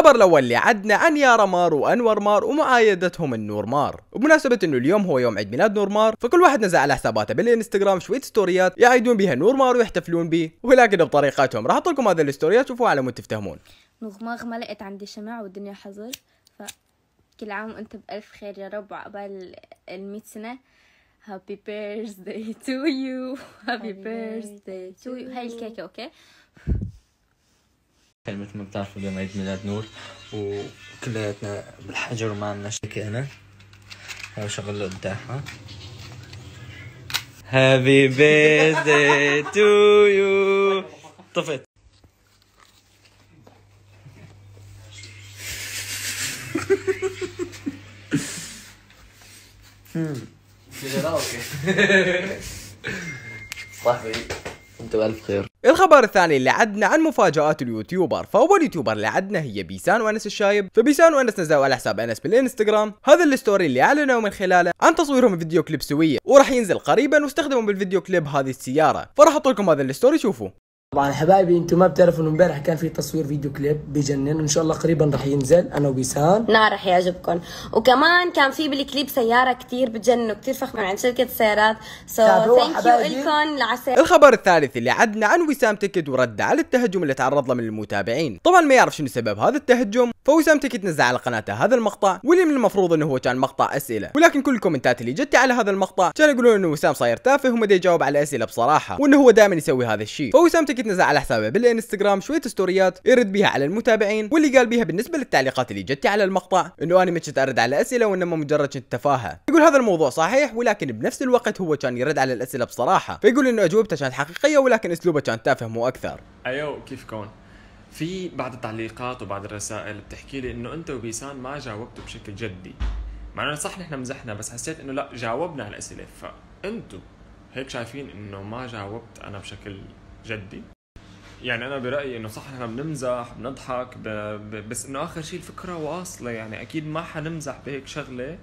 الخبر الاول اللي عدنا عن يارا مار وانور مار ومعايدتهم النور مار وبمناسبة انه اليوم هو يوم عيد ميلاد نور مار فكل واحد نزل على حساباته بالانستغرام شوية ستوريات يعيدون بها نور مار ويحتفلون به ولكن بطريقتهم راح احط هذه الستوريات شوفوا على مود تفتهمون ما لقيت عندي شمع والدنيا حظر فكل عام وانت بألف خير يا رب وعقبال المئة سنة هابي بيرثداي تو يو هابي بيرثداي تو يو هاي الكيكة اوكي كان مثل ما بتعرفوا عيد ميلاد نور وكلياتنا بالحجر وما عندنا شكي انا هاي شغل قدامها هابي بيرثداي تو يو طفت صاحبي انت بالف خير الخبر الثاني اللي عدنا عن مفاجآت اليوتيوبر فأول يوتيوبر اللي عدنا هي بيسان وأنس الشايب فبيسان وأنس نزلوا على حساب أنس بالإنستغرام هذا الستوري اللي أعلنوا من خلاله عن تصويرهم فيديو كليب سوية وراح ينزل قريبا واستخدموا بالفيديو كليب هذه السيارة فراح أحط لكم هذا الستوري شوفوا طبعا حبايبي انتم ما بتعرفوا انه امبارح كان في تصوير فيديو كليب بجنن وان شاء الله قريبا رح ينزل انا وبيسان نعم رح يعجبكم وكمان كان في بالكليب سياره كثير بتجنن وكثير فخمه عند شركه السيارات سو ثانك يو لكم لعسى الخبر الثالث اللي عدنا عن وسام تكت ورد على التهجم اللي تعرض له من المتابعين طبعا ما يعرف شنو سبب هذا التهجم فوسام تكت نزل على قناته هذا المقطع واللي من المفروض انه هو كان مقطع اسئله ولكن كل الكومنتات اللي جت على هذا المقطع كانوا يقولون انه وسام صاير تافه وما يجاوب على اسئله بصراحه وانه هو دائما يسوي هذا الشيء فوسام تكت حركة نزع على حسابه بالانستغرام شوية ستوريات يرد بيها على المتابعين واللي قال بيها بالنسبة للتعليقات اللي جت على المقطع انه انا ما كنت ارد على اسئلة وانما مجرد كنت تفاهة يقول هذا الموضوع صحيح ولكن بنفس الوقت هو كان يرد على الاسئلة بصراحة فيقول انه اجوبته كانت حقيقية ولكن اسلوبه كان تافه مو اكثر ايوه كيف كون في بعض التعليقات وبعض الرسائل بتحكي لي انه انت وبيسان ما جاوبتوا بشكل جدي مع انه صح نحن مزحنا بس حسيت انه لا جاوبنا على الاسئله فانتوا هيك شايفين انه ما جاوبت انا بشكل جدي يعني انا برايي انه صح احنا بنمزح بنضحك ب... ب... بس انه اخر شيء الفكره واصله يعني اكيد ما حنمزح بهيك شغله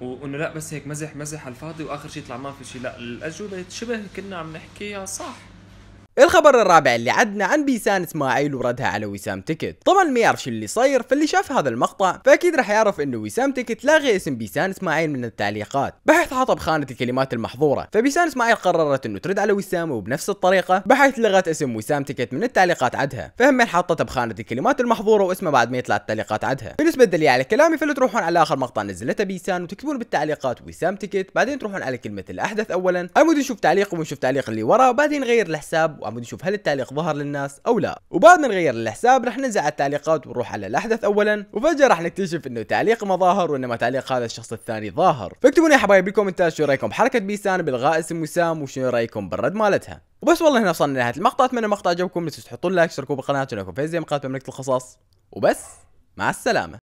وانه لا بس هيك مزح مزح على الفاضي واخر شيء يطلع ما في شيء لا الاجوبه شبه كنا عم نحكيها صح الخبر الرابع اللي عدنا عن بيسان اسماعيل وردها على وسام تيكت طبعا ما شو اللي صاير فاللي شاف هذا المقطع فاكيد راح يعرف انه وسام تيكت لاغي اسم بيسان اسماعيل من التعليقات بحيث حطب خانه الكلمات المحظوره فبيسان اسماعيل قررت انه ترد على وسام وبنفس الطريقه بحيث لغت اسم وسام تيكت من التعليقات عدها فهم حطته بخانه الكلمات المحظوره واسمه بعد ما يطلع التعليقات عدها بالنسبه للدليل على كلامي فلو تروحون على اخر مقطع نزلته بيسان وتكتبون بالتعليقات وسام تيكت بعدين تروحون على كلمه الاحدث اولا عمود نشوف تعليق ونشوف تعليق اللي وراه بعدين نغير الحساب وعم نشوف هل التعليق ظهر للناس او لا وبعد ما نغير الحساب رح ننزل على التعليقات ونروح على الاحدث اولا وفجاه رح نكتشف انه تعليق ما ظاهر وانما تعليق هذا الشخص الثاني ظاهر فاكتبوا لي حبايبي بالكومنتات شو رايكم بحركه بيسان بالغاء اسم وسام وشنو رايكم بالرد مالتها وبس والله هنا وصلنا لنهايه المقطع اتمنى المقطع عجبكم لا تنسوا تحطون لايك تشتركوا بالقناه اشتركوا في زي مقاطع مملكه القصص وبس مع السلامه